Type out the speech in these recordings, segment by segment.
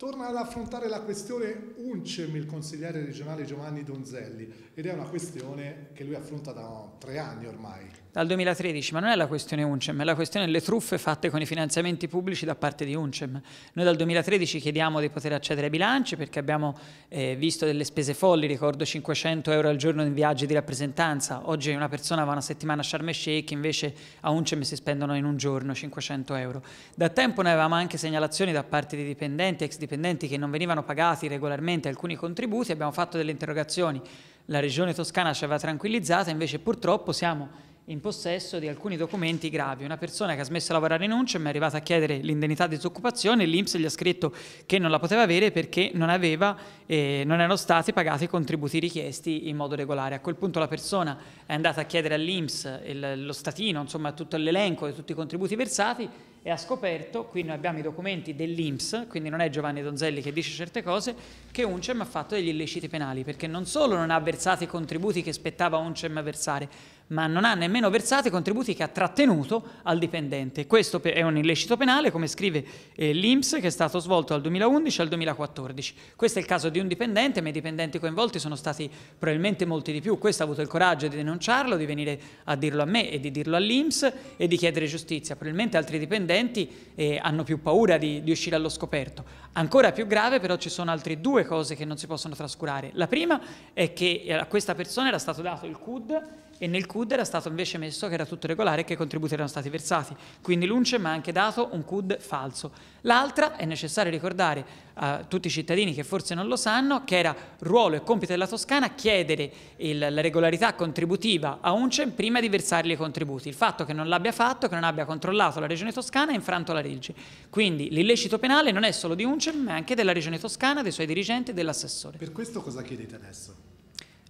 torna ad affrontare la questione Uncem il consigliere regionale Giovanni Donzelli ed è una questione che lui affronta da tre anni ormai. Dal 2013, ma non è la questione Uncem, è la questione delle truffe fatte con i finanziamenti pubblici da parte di Uncem. Noi dal 2013 chiediamo di poter accedere ai bilanci perché abbiamo eh, visto delle spese folli, ricordo 500 euro al giorno in viaggi di rappresentanza, oggi una persona va una settimana a Sharm el Sheikh, invece a Uncem si spendono in un giorno 500 euro. Da tempo noi avevamo anche segnalazioni da parte di dipendenti, ex dipendenti, dipendenti che non venivano pagati regolarmente alcuni contributi, abbiamo fatto delle interrogazioni, la regione toscana ci aveva tranquillizzata, invece purtroppo siamo in possesso di alcuni documenti gravi. Una persona che ha smesso di lavorare in UNCE mi è arrivata a chiedere l'indennità di disoccupazione e l'Inps gli ha scritto che non la poteva avere perché non, aveva, eh, non erano stati pagati i contributi richiesti in modo regolare. A quel punto la persona è andata a chiedere all'Inps lo statino, insomma tutto l'elenco di tutti i contributi versati e ha scoperto, qui noi abbiamo i documenti dell'Inps, quindi non è Giovanni Donzelli che dice certe cose, che Uncem ha fatto degli illeciti penali, perché non solo non ha versato i contributi che spettava Uncem versare, ma non ha nemmeno versato i contributi che ha trattenuto al dipendente. Questo è un illecito penale, come scrive eh, l'Inps, che è stato svolto dal 2011 al 2014. Questo è il caso di un dipendente, ma i dipendenti coinvolti sono stati probabilmente molti di più. Questo ha avuto il coraggio di denunciarlo, di venire a dirlo a me e di dirlo all'Inps e di chiedere giustizia. Probabilmente altri dipendenti dipendenti eh, hanno più paura di, di uscire allo scoperto. Ancora più grave però ci sono altre due cose che non si possono trascurare. La prima è che eh, a questa persona era stato dato il CUD e nel CUD era stato invece messo che era tutto regolare e che i contributi erano stati versati. Quindi l'UNCE mi ha anche dato un CUD falso. L'altra è necessario ricordare a tutti i cittadini che forse non lo sanno che era ruolo e compito della Toscana chiedere il, la regolarità contributiva a UNCEM prima di versargli i contributi. Il fatto che non l'abbia fatto, che non abbia controllato la regione toscana ha infranto la legge. Quindi l'illecito penale non è solo di UNCEM ma anche della regione toscana, dei suoi dirigenti e dell'assessore. Per questo cosa chiedete adesso?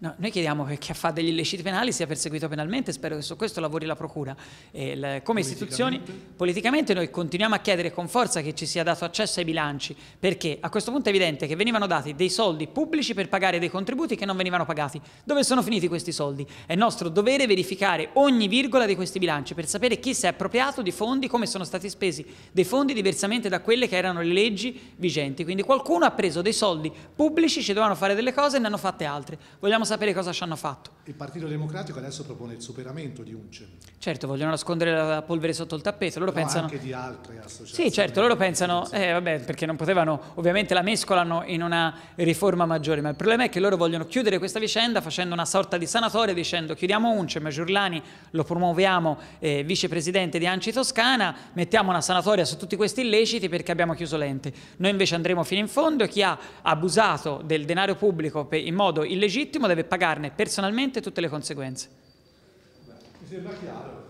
No, noi chiediamo che chi ha fatto degli illeciti penali sia perseguito penalmente, spero che su questo lavori la Procura. Il, come istituzioni, politicamente noi continuiamo a chiedere con forza che ci sia dato accesso ai bilanci, perché a questo punto è evidente che venivano dati dei soldi pubblici per pagare dei contributi che non venivano pagati. Dove sono finiti questi soldi? È nostro dovere verificare ogni virgola di questi bilanci per sapere chi si è appropriato di fondi, come sono stati spesi dei fondi diversamente da quelle che erano le leggi vigenti. Quindi qualcuno ha preso dei soldi pubblici, ci dovevano fare delle cose e ne hanno fatte altre. Vogliamo sapere cosa ci hanno fatto. Il Partito Democratico adesso propone il superamento di UNCE. Certo, vogliono nascondere la polvere sotto il tappeto. Loro pensano... anche di altre associazioni. Sì, certo, loro pensano, eh, vabbè, perché non potevano, ovviamente la mescolano in una riforma maggiore, ma il problema è che loro vogliono chiudere questa vicenda facendo una sorta di sanatoria dicendo chiudiamo UNCE, Maggiurlani lo promuoviamo eh, vicepresidente di Anci Toscana, mettiamo una sanatoria su tutti questi illeciti perché abbiamo chiuso l'ente. Noi invece andremo fino in fondo, chi ha abusato del denaro pubblico in modo illegittimo deve deve pagarne personalmente tutte le conseguenze. Mi sembra chiaro.